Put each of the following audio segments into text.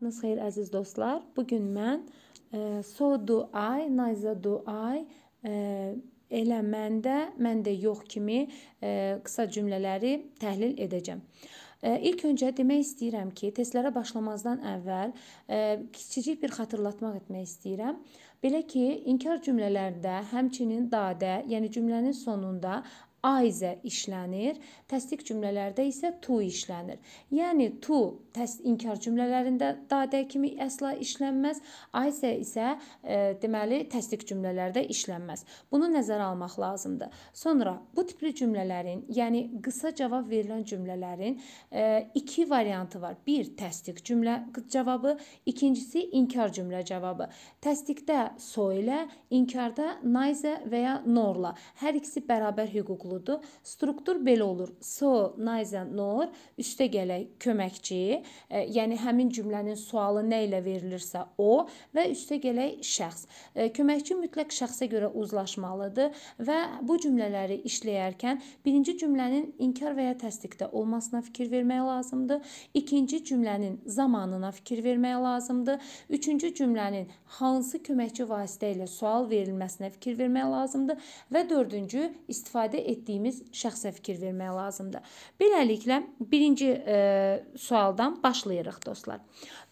Vaxtınız xeyir əziz dostlar. Bu gün mən e, so do I, Nayza do I, e, elə mən də, mən də yox kimi e, qısa cümlələri təhlil edəcəm. E, ilk öncə demək istəyirəm ki, testlərə başlamazdan əvvəl e, kiçicik bir xatırlatmaq etmək istəyirəm. Belə ki, inkar cümlələrdə həmçinin dadə, yəni cümlənin sonunda aizə işlənir, təsdiq cümlələrdə isə to işlənir. Yəni to təs inkar cümlələrində dadə kimi əsla işlənməz, aizə isə e, deməli təsdiq cümlələrdə işlənməz. Bunu nəzərə almaq lazımdır. Sonra bu tipli cümlələrin, yəni qısa cavab verilən cümlələrin e, iki variantı var. Bir təsdiq cümlə cavabı, ikincisi inkar cümlə cavabı. Təsdiqdə so ilə, inkarda nayzə və ya norla hər ikisi bərabər hüquqludur qrupludur. Struktur belə olur. So, Nayza, Nur, üstə gələ köməkçi, e, yəni həmin cümlənin sualı nə ilə verilirsə o və üstə gələk şəxs. E, köməkçi mütləq şəxsə görə uzlaşmalıdır və bu cümlələri işləyərkən birinci cümlənin inkar və ya təsdiqdə olmasına fikir vermək lazımdır. İkinci cümlənin zamanına fikir vermək lazımdır. Üçüncü cümlənin hansı köməkçi vasitə ilə sual verilməsinə fikir vermək lazımdır və dördüncü istifadə et etdiyimiz şəxsə fikir vermək lazımdır. Beləliklə, birinci e, sualdan başlayırıq dostlar.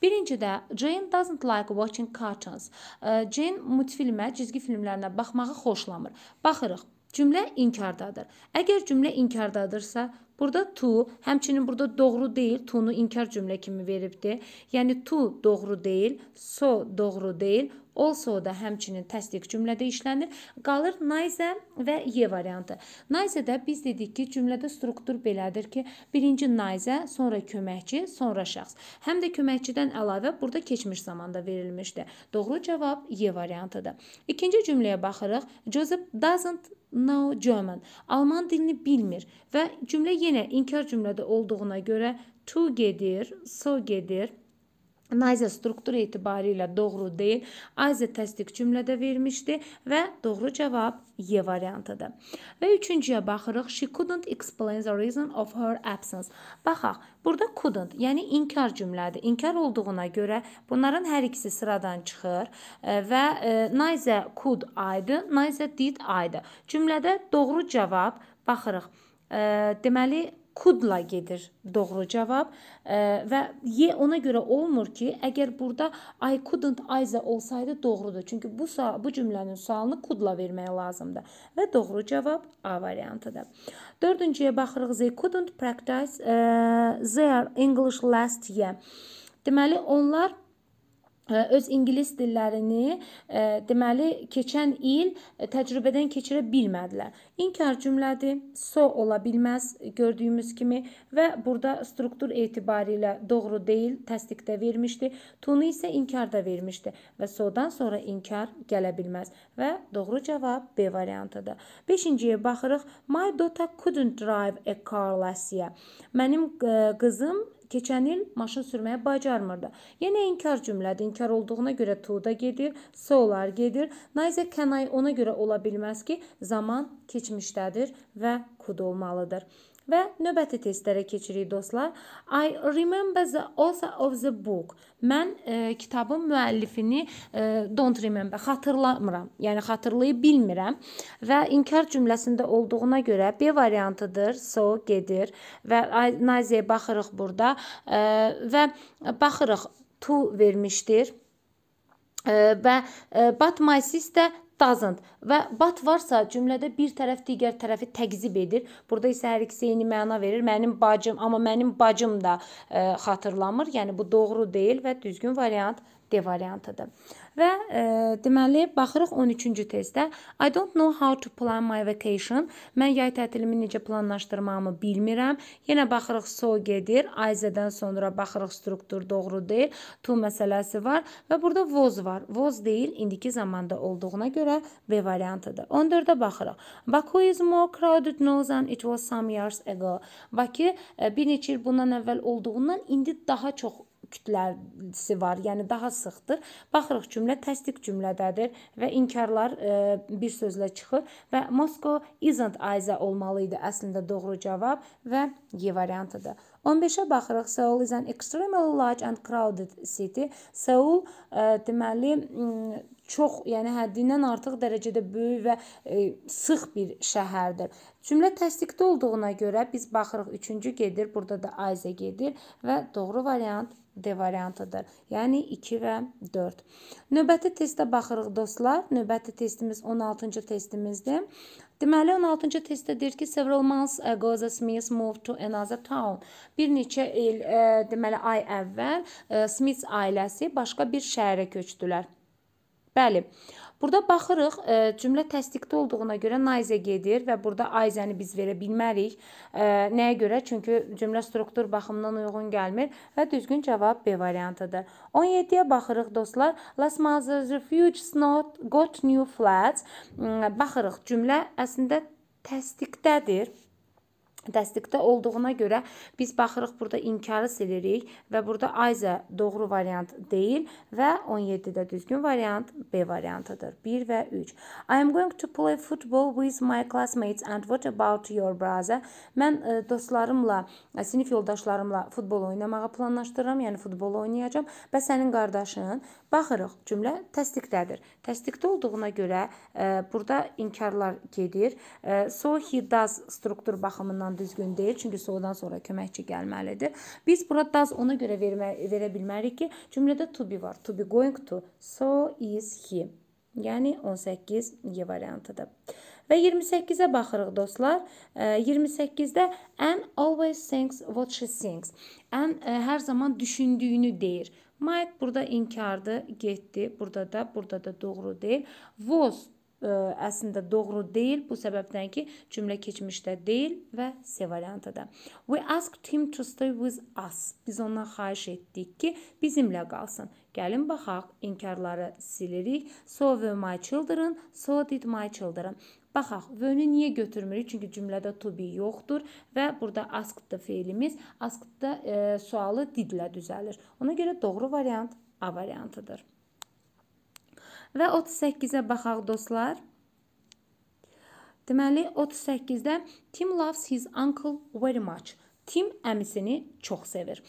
Birincidə Jane doesn't like watching cartoons. E, Jane multfilmə, cizgi filmlərinə baxmağı xoşlamır. Baxırıq. Cümlə inkardadır. Əgər cümlə inkardadırsa, Burada to, həmçinin burada doğru deyil, to-nu inkar cümlə kimi veribdi. Yəni to doğru deyil, so doğru deyil, Also da həmçinin təsdiq cümlədə işlənir. Qalır nice və y variantı. Nice-də biz dedik ki, cümlədə struktur belədir ki, birinci nice, sonra köməkçi, sonra şəxs. Həm də köməkçidən əlavə burada keçmiş zamanda verilmişdi. Doğru cavab y variantıdır. İkinci cümləyə baxırıq. Joseph doesn't no German. Alman dilini bilmir və cümlə yenə inkar cümlədə olduğuna görə to gedir, so gedir, Naziyyə struktur etibarı ilə doğru deyil. Azə təsdiq cümlədə vermişdi və doğru cavab Y e variantıdır. Və üçüncüyə baxırıq. She couldn't explain the reason of her absence. Baxaq, burada couldn't, yəni inkar cümlədir. İnkar olduğuna görə bunların hər ikisi sıradan çıxır e, və e, Naziyyə could aydı, Naziyyə did aydı. Cümlədə doğru cavab baxırıq. Deməli kudla gedir doğru cavab e, və y ona görə olmur ki, əgər burada I couldn't Ayza olsaydı doğrudur. Çünki bu bu cümlənin sualını kudla vermək lazımdır və doğru cavab A variantıdır. Dördüncüyə baxırıq. They couldn't practice e, their English last year. Deməli onlar öz ingilis dillərini e, deməli keçən il e, təcrübədən keçirə bilmədilər. İnkar cümlədir, so ola bilməz gördüyümüz kimi və burada struktur etibarı ilə doğru deyil, təsdiqdə vermişdi. Tunu isə inkarda vermişdi və so-dan sonra inkar gələ bilməz və doğru cavab B variantıdır. 5-ciyə baxırıq. My daughter couldn't drive a car last year. Mənim e, qızım keçən il maşın sürməyə bacarmırdı. Yenə inkar cümlədir. İnkar olduğuna görə to da gedir, solar gedir. Nayzə can I ona görə ola bilməz ki, zaman keçmişdədir və could olmalıdır. Və növbəti testlərə keçirik dostlar. I remember the author of the book. Mən e, kitabın müəllifini e, don't remember, xatırlamıram. Yəni xatırlaya bilmirəm və inkar cümləsində olduğuna görə B variantıdır. So gedir və Naziyaya baxırıq burada e, və baxırıq to vermişdir e, və e, but my sister doesn't və but varsa cümlədə bir tərəf digər tərəfi təqzib edir. Burada isə hər ikisi eyni məna verir. Mənim bacım, amma mənim bacım da ə, e, xatırlamır. Yəni bu doğru deyil və düzgün variant D variantıdır və e, deməli baxırıq 13-cü testdə I don't know how to plan my vacation. Mən yay tətilimi necə planlaşdırmamı bilmirəm. Yenə baxırıq so gedir. Eyes-dən sonra baxırıq struktur doğru deyil. To məsələsi var və burada was var. Was deyil, indiki zamanda olduğuna görə B variantıdır. 14-də baxırıq. Baku is more crowded now than it was some years ago. Bakı e, bir neçə il bundan əvvəl olduğundan indi daha çox kütləsi var, yəni daha sıxdır. Baxırıq cümlə təsdiq cümlədədir və inkarlar e, bir sözlə çıxır və Moscow isn't Aiza olmalı idi əslində doğru cavab və Y variantıdır. 15-ə baxırıq. Seoul is an extremely large and crowded city. Seoul e, deməli çox, yəni həddindən artıq dərəcədə böyük və e, sıx bir şəhərdir. Cümlə təsdiqdə olduğuna görə biz baxırıq 3-cü gedir, burada da Aiza gedir və doğru variant D variantıdır. Yəni 2 və 4. Növbəti testə baxırıq dostlar. Növbəti testimiz 16-cı testimizdir. Deməli 16-cı testdə deyir ki, several months ago the Smiths moved to another town. Bir neçə il, ə, e, deməli ay əvvəl ə, e, Smiths ailəsi başqa bir şəhərə köçdülər. Bəli. Burada baxırıq, e, cümlə təsdiqdə olduğuna görə nice-ə gedir və burada eyes-əni biz verə bilmərik. E, nəyə görə? Çünki cümlə struktur baxımından uyğun gəlmir və düzgün cavab B variantıdır. 17-yə baxırıq dostlar. Last month's refuge not got new flats. Mm, baxırıq, cümlə əslində təsdiqdədir təsdiqdə olduğuna görə biz baxırıq burada inkarı silirik və burada Ayza doğru variant deyil və 17-də düzgün variant B variantıdır. 1 və 3. I am going to play football with my classmates and what about your brother? Mən ə, e, dostlarımla, ə, e, sinif yoldaşlarımla futbol oynamağı planlaşdırıram, yəni futbol oynayacağam. Bəs sənin qardaşın? Baxırıq, cümlə təsdiqdədir. Təsdiqdə olduğuna görə e, burada inkarlar gedir. E, so he does struktur baxımından düzgün deyil, çünki so-dan sonra köməkçi gəlməlidir. Biz bura does ona görə vermə, verə bilmərik ki, cümlədə to be var. To be going to, so is he. Yəni 18 Y variantıdır. Və 28-ə baxırıq dostlar. 28-də e, and always thinks what she thinks. And e, hər zaman düşündüyünü deyir. Might burada inkardı, getdi. Burada da, burada da doğru deyil. Was ə, e, əslində doğru deyil. Bu səbəbdən ki, cümlə keçmişdə deyil və C variantıdır. We asked him to stay with us. Biz ondan xahiş etdik ki, bizimlə qalsın. Gəlin baxaq, inkarları silirik. So were my children, so did my children. Baxaq, vönü niyə götürmürük? Çünki cümlədə to be yoxdur və burada asked-dı feilimiz. Asked-da e, sualı didlə düzəlir. Ona görə doğru variant A variantıdır. Və 38-ə baxaq dostlar. Deməli 38-də Tim loves his uncle very much. Tim əmisini çox sevir.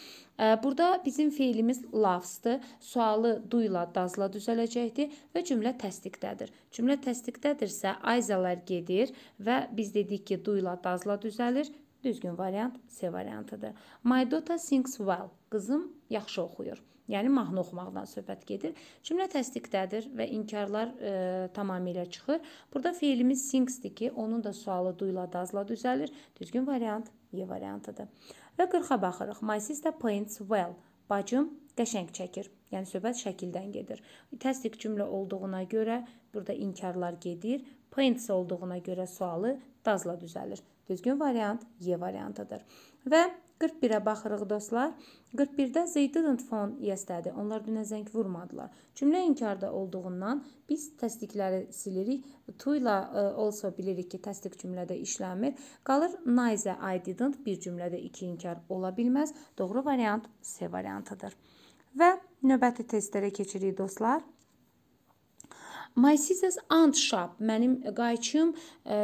Burada bizim feilimiz loves-dır. Sualı do ilə dazla düzələcəkdir və cümlə təsdiqdədir. Cümlə təsdiqdədirsə Ayzalar gedir və biz dedik ki, do ilə dazla düzəlir. Düzgün variant C variantıdır. My daughter sings well. Qızım yaxşı oxuyur. Yəni mahnı oxumaqdan söhbət gedir. Cümlə təsdiqdədir və inkarlar e, tamamilə çıxır. Burada feilimiz sings-dir ki, onun da sualı do ilə dazla düzəlir. Düzgün variant E variantıdır. Və 40-a baxırıq. My sister paints well. Bacım qəşəng çəkir. Yəni söhbət şəkildən gedir. Təsdiq cümlə olduğuna görə burada inkarlar gedir. Paints olduğuna görə sualı dazla düzəlir. Düzgün variant E variantıdır. Və 41-ə baxırıq dostlar. 41-də they didn't phone yes-dədir. Onlar dünə zəng vurmadılar. Cümlə inkarda olduğundan biz təsdiqləri silirik. To ilə e, also bilirik ki, təsdiq cümlədə işləmir. Qalır nice I didn't bir cümlədə iki inkar ola bilməz. Doğru variant C variantıdır. Və növbəti testlərə keçirik dostlar. My sister's aunt shop. Mənim qayçım e,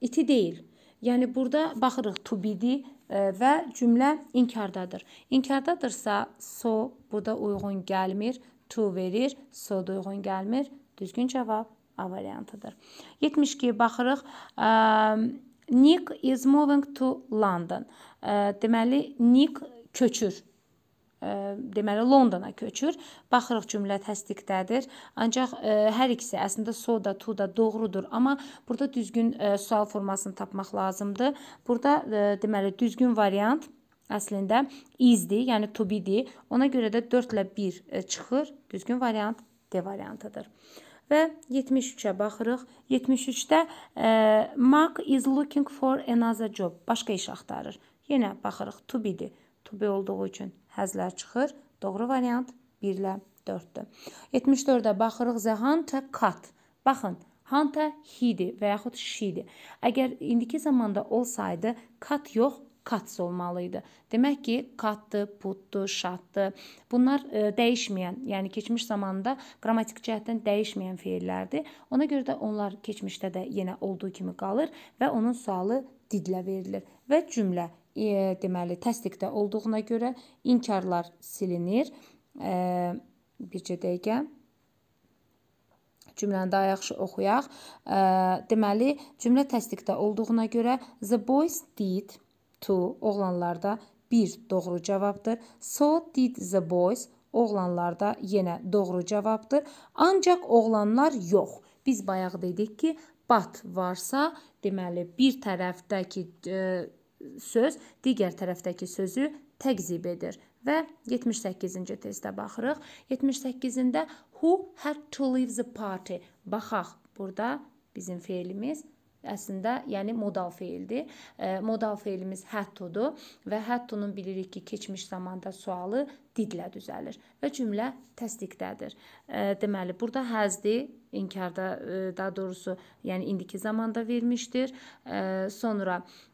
iti deyil. Yəni burada baxırıq to be-dir E, və cümlə inkardadır. İnkardadırsa so burada uyğun gəlmir, to verir, so da uyğun gəlmir. Düzgün cavab A variantıdır. 72 baxırıq. E, Nick is moving to London. E, deməli Nick köçür E, deməli Londona köçür. Baxırıq cümlə təsdiqdədir. Ancaq ə, e, hər ikisi əslində soda, tuda doğrudur, amma burada düzgün ə, e, sual formasını tapmaq lazımdır. Burada ə, deməli düzgün variant əslində is-dir, yəni to be-dir. Ona görə də 4 ilə 1 çıxır. Düzgün variant D variantıdır. Və 73-ə baxırıq. 73-də Mark is looking for another job. Başqa iş axtarır. Yenə baxırıq to be-dir to be olduğu üçün həzlər çıxır. Doğru variant 1 ilə 4-dür. 74-də baxırıq the hunter cut. Baxın, hunter hidi və yaxud shidi. Əgər indiki zamanda olsaydı cut yox, cuts olmalı idi. Demək ki, cutdı, putdu, şatdı. Bunlar ə, e, dəyişməyən, yəni keçmiş zamanda qrammatik cəhətdən dəyişməyən feillərdir. Ona görə də onlar keçmişdə də yenə olduğu kimi qalır və onun sualı didlə verilir və cümlə e, deməli təsdiqdə olduğuna görə inkarlar silinir. E, bircə dəqiqə cümləni daha yaxşı oxuyaq. E, deməli, cümlə təsdiqdə olduğuna görə the boys did to oğlanlarda 1 doğru cavabdır. So did the boys oğlanlarda yenə doğru cavabdır. Ancaq oğlanlar yox. Biz bayaq dedik ki, bat varsa, deməli bir tərəfdəki e, söz digər tərəfdəki sözü təqzib edir. Və 78-ci testə baxırıq. 78-də who had to leave the party. Baxaq, burada bizim feilimiz əslində, yəni modal feildir. E, modal feilimiz had to-dur və had to-nun bilirik ki, keçmiş zamanda sualı didlə düzəlir və cümlə təsdiqdədir. E, deməli, burada has-dir inkarda e, daha doğrusu, yəni indiki zamanda vermişdir. E, sonra e,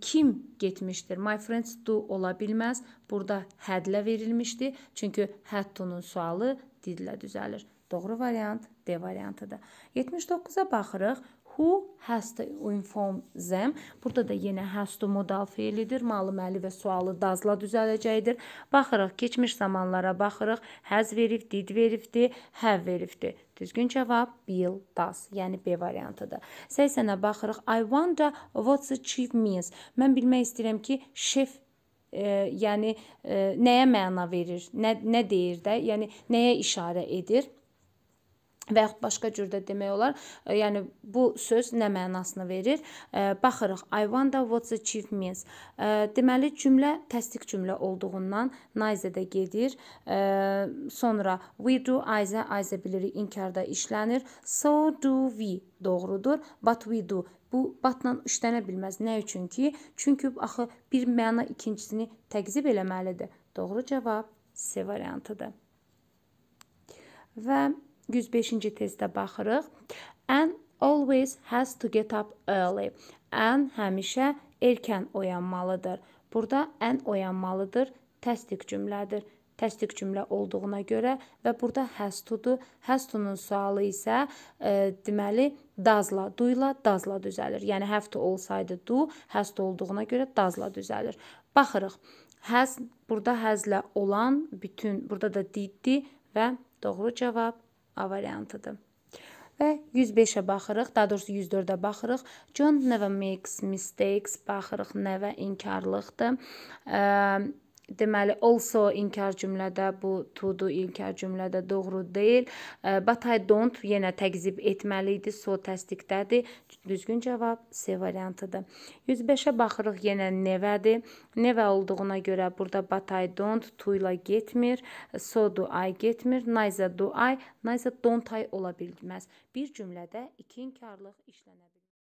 kim getmişdir? My friends do ola bilməz. Burada hədlə verilmişdi. Çünki həddunun sualı didlə düzəlir. Doğru variant D variantıdır. 79-a baxırıq. Who has to inform them? Burada da yenə has to modal feilidir. Malum əli və sualı dazla düzələcəkdir. Baxırıq, keçmiş zamanlara baxırıq. Has verif, did verifdir, have verifdir. Düzgün cavab Bill does, yəni B variantıdır. 80-ə baxırıq. I wonder what's a chief means. Mən bilmək istəyirəm ki, şef e, yəni e, nəyə məna verir? Nə nə deyir də? Yəni nəyə işarə edir? və yaxud başqa cürdə demək olar. E, yəni bu söz nə mənasını verir? E, baxırıq. I wonder what's achievements. E, deməli cümlə təsdiq cümlə olduğundan nice-də gedir. Sonra we do eyes-ə eyes-ə bilirik inkarda işlənir. So do we doğrudur. But we do bu batla işlənə bilməz. Nə üçün ki? Çünki axı bir məna ikincisini təqzib eləməlidir. Doğru cavab C variantıdır. Və 105-ci testdə baxırıq. And always has to get up early. And həmişə erkən oyanmalıdır. Burada and oyanmalıdır təsdiq cümlədir. Təsdiq cümlə olduğuna görə və burada has to-dur. Has to-nun sualı isə e, deməli dazla, duyla, dazla düzəlir. Yəni have to olsaydı do, has to olduğuna görə dazla düzəlir. Baxırıq. Has burada həzlə olan bütün, burada da diddi və doğru cavab A variantıdır. Və 105-ə baxırıq, daha doğrusu 104-ə baxırıq. John never makes mistakes, baxırıq nə və inkarlıqdır. Ə, Deməli, also inkar cümlədə bu to do inkar cümlədə doğru deyil. But I don't yenə təqzib etməli idi. So təsdiqdədir. Düzgün cavab C variantıdır. 105-ə baxırıq yenə nevədir. Nevə olduğuna görə burada but I don't to ilə getmir. So do I getmir. Neither do I, neither don't I ola bilməz. Bir cümlədə iki inkarlıq işlənə bilər.